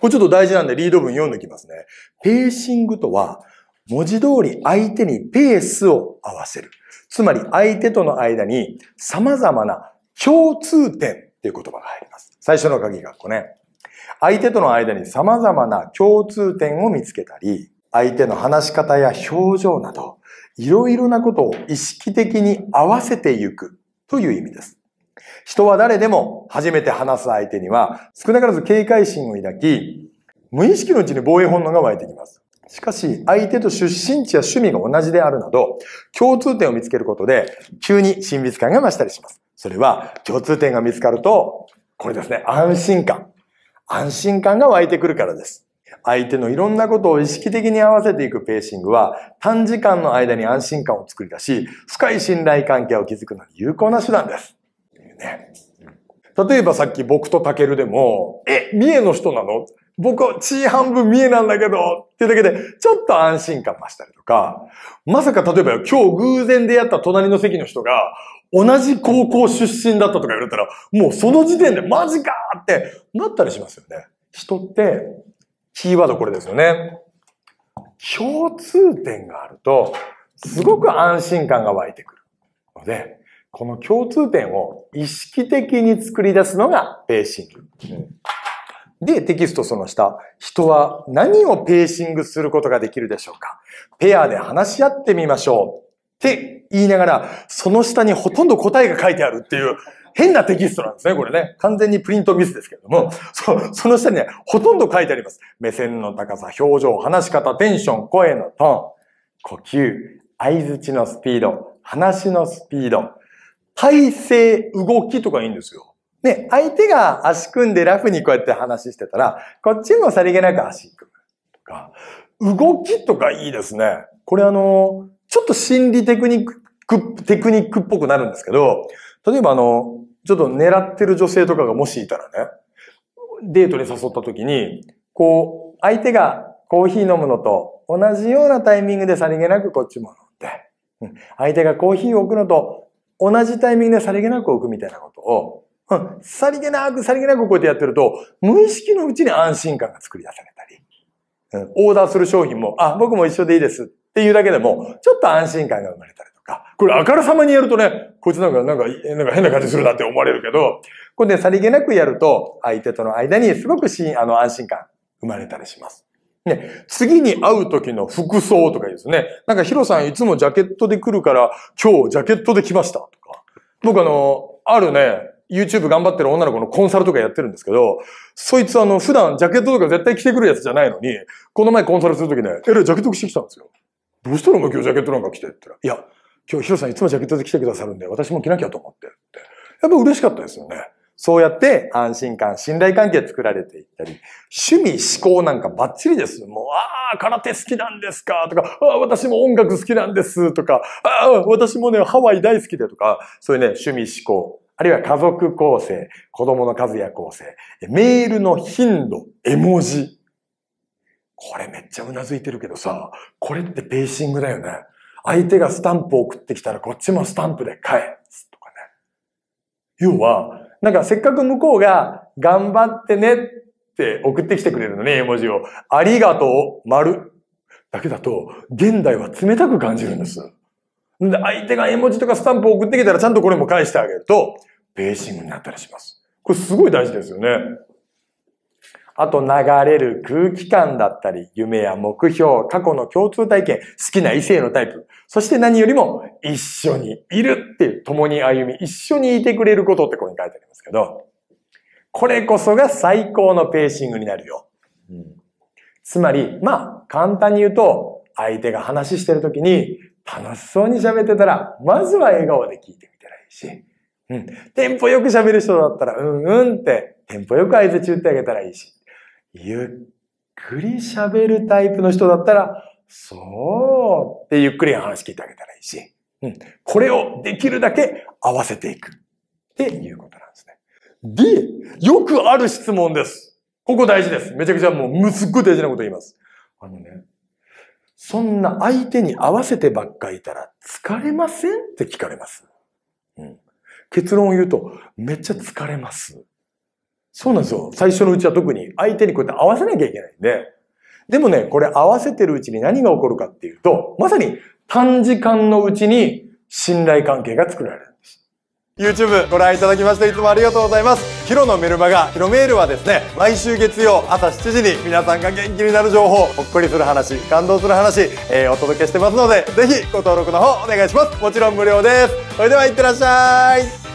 これちょっと大事なんでリード文読んできますね。ペーシングとは、文字通り相手にペースを合わせる。つまり相手との間に様々な共通点っていう言葉が入ります。最初の鍵がこれ、ね。相手との間に様々な共通点を見つけたり、相手の話し方や表情など、いろいろなことを意識的に合わせていくという意味です。人は誰でも初めて話す相手には少なからず警戒心を抱き、無意識のうちに防衛本能が湧いてきます。しかし、相手と出身地や趣味が同じであるなど、共通点を見つけることで、急に親密感が増したりします。それは、共通点が見つかると、これですね、安心感。安心感が湧いてくるからです。相手のいろんなことを意識的に合わせていくペーシングは、短時間の間に安心感を作り出し、深い信頼関係を築くのに有効な手段です。ね。例えばさっき僕とタケルでも、え、三重の人なの僕は位半分三重なんだけど、っていうだけで、ちょっと安心感増したりとか、まさか例えば今日偶然出会った隣の席の人が、同じ高校出身だったとか言われたら、もうその時点でマジかってなったりしますよね。人って、キーワードこれですよね。共通点があると、すごく安心感が湧いてくるので、この共通点を意識的に作り出すのがペーシング。で、テキストその下。人は何をペーシングすることができるでしょうかペアで話し合ってみましょう。って言いながら、その下にほとんど答えが書いてあるっていう、変なテキストなんですね、これね。完全にプリントミスですけれども、そその下にね、ほとんど書いてあります。目線の高さ、表情、話し方、テンション、声のトーン、呼吸、相図ちのスピード、話のスピード、体勢、動きとかいいんですよ。ね、相手が足組んでラフにこうやって話してたら、こっちもさりげなく足組むとか、動きとかいいですね。これあの、ちょっと心理テクニック、テクニックっぽくなるんですけど、例えばあの、ちょっと狙ってる女性とかがもしいたらね、デートに誘った時に、こう、相手がコーヒー飲むのと同じようなタイミングでさりげなくこっちも飲んで、相手がコーヒーを置くのと同じタイミングでさりげなく置くみたいなことを、うん、さりげなくさりげなくこうやってやってると、無意識のうちに安心感が作り出されたり、うん、オーダーする商品も、あ、僕も一緒でいいですっていうだけでも、ちょっと安心感が生まれたりとか、これ明るさまにやるとね、こいつなんか、なんか、なんか変な感じするなって思われるけど、これね、さりげなくやると、相手との間にすごくしあの安心感生まれたりします。ね、次に会う時の服装とかですね。なんかヒロさんいつもジャケットで来るから今日ジャケットで来ましたとか。僕あの、あるね、YouTube 頑張ってる女の子のコンサルとかやってるんですけど、そいつあの、普段ジャケットとか絶対着てくるやつじゃないのに、この前コンサルするときね、えらいジャケット着てきたんですよ。どうしたら今日ジャケットなんか着てっていや、今日ヒロさんいつもジャケットで来てくださるんで、私も着なきゃと思って。やっぱ嬉しかったですよね。そうやって安心感、信頼関係作られていったり、趣味、思考なんかバッチリです。もう、ああ、空手好きなんですかとか、ああ、私も音楽好きなんですとか、ああ、私もね、ハワイ大好きでとか、そういうね、趣味、思考、あるいは家族構成、子供の数や構成、メールの頻度、絵文字。これめっちゃ頷いてるけどさ、これってペーシングだよね。相手がスタンプ送ってきたらこっちもスタンプで返すとかね。要は、なんかせっかく向こうが頑張ってねって送ってきてくれるのね、絵文字を。ありがとう、丸。だけだと、現代は冷たく感じるんです。で、相手が絵文字とかスタンプを送ってきたらちゃんとこれも返してあげると、ベーシングになったりします。これすごい大事ですよね。あと流れる空気感だったり、夢や目標、過去の共通体験、好きな異性のタイプ、そして何よりも一緒にいるっていう、共に歩み、一緒にいてくれることってここに書いてありますけど、これこそが最高のペーシングになるよ。うん、つまり、まあ、簡単に言うと、相手が話してる時に、楽しそうに喋ってたら、まずは笑顔で聞いてみたらいいし、うん。テンポよく喋る人だったら、うんうんって、テンポよく合図中ってあげたらいいし。ゆっくり喋るタイプの人だったら、そうってゆっくり話聞いてあげたらいいし、うん、これをできるだけ合わせていくっていうことなんですね。で、よくある質問です。ここ大事です。めちゃくちゃもう、すっごい大事なこと言います。あのね、そんな相手に合わせてばっかいたら疲れませんって聞かれます。うん、結論を言うと、めっちゃ疲れます。そうなんですよ。最初のうちは特に相手にこうやって合わせなきゃいけないんで。でもね、これ合わせてるうちに何が起こるかっていうと、まさに短時間のうちに信頼関係が作られるんです。YouTube ご覧いただきましていつもありがとうございます。ヒロのメルマガ、ヒロメールはですね、毎週月曜朝7時に皆さんが元気になる情報、ほっこりする話、感動する話、えー、お届けしてますので、ぜひご登録の方お願いします。もちろん無料です。それではいってらっしゃい。